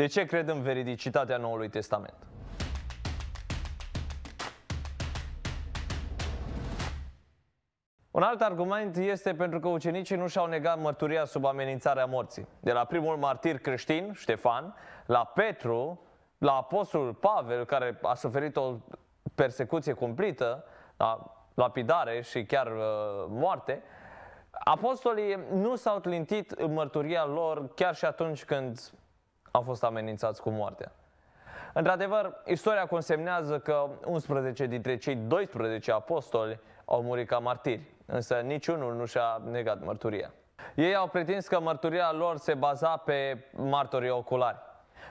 De ce cred în veridicitatea Noului Testament? Un alt argument este pentru că ucenicii nu și-au negat mărturia sub amenințarea morții. De la primul martir creștin, Ștefan, la Petru, la apostolul Pavel, care a suferit o persecuție cumplită, la da, lapidare și chiar uh, moarte, apostolii nu s-au clintit în mărturia lor chiar și atunci când au fost amenințați cu moartea. Într-adevăr, istoria consemnează că 11 dintre cei 12 apostoli au murit ca martiri, însă niciunul nu și-a negat mărturia. Ei au pretins că mărturia lor se baza pe martorii oculari.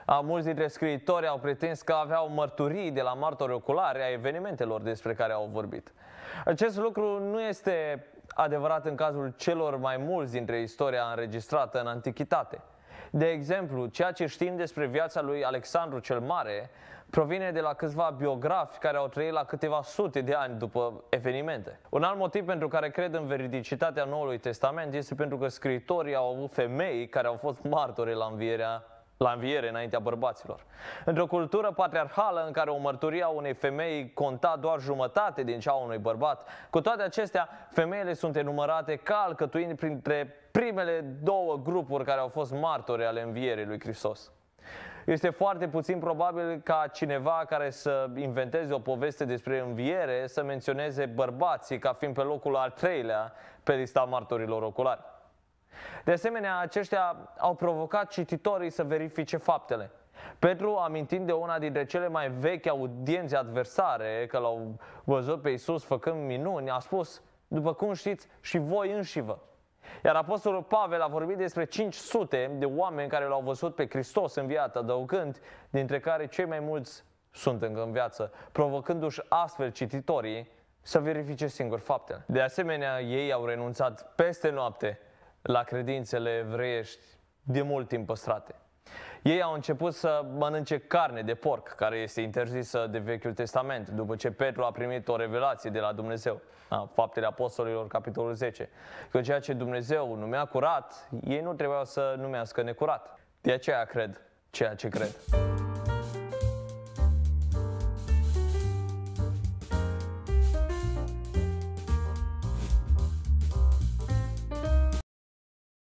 A, mulți dintre scriitori au pretins că aveau mărturii de la martori oculari a evenimentelor despre care au vorbit. Acest lucru nu este adevărat în cazul celor mai mulți dintre istoria înregistrată în antichitate – de exemplu, ceea ce știm despre viața lui Alexandru cel Mare provine de la câțiva biografi care au trăit la câteva sute de ani după evenimente. Un alt motiv pentru care cred în veridicitatea Noului Testament este pentru că scritorii au avut femei care au fost martori la învierea la înviere înaintea bărbaților. Într-o cultură patriarhală în care o mărturie a unei femei conta doar jumătate din cea a unui bărbat, cu toate acestea, femeile sunt enumărate ca alcătuind printre primele două grupuri care au fost martori ale învierii lui Hristos. Este foarte puțin probabil ca cineva care să inventeze o poveste despre înviere să menționeze bărbații ca fiind pe locul al treilea pe lista martorilor oculari. De asemenea, aceștia au provocat cititorii să verifice faptele. Petru, amintind de una dintre cele mai vechi audiențe adversare, că l-au văzut pe Isus făcând minuni, a spus, după cum știți, și voi înșivă. Iar apostolul Pavel a vorbit despre 500 de oameni care l-au văzut pe Hristos în viață, adăugând, dintre care cei mai mulți sunt încă în viață, provocându-și astfel cititorii să verifice singur faptele. De asemenea, ei au renunțat peste noapte la credințele evreiești de mult timp păstrate. Ei au început să mănânce carne de porc, care este interzisă de Vechiul Testament, după ce Petru a primit o revelație de la Dumnezeu, a Faptele Apostolilor, capitolul 10, că ceea ce Dumnezeu numea curat, ei nu trebuiau să numească necurat. De aceea cred ceea ce cred.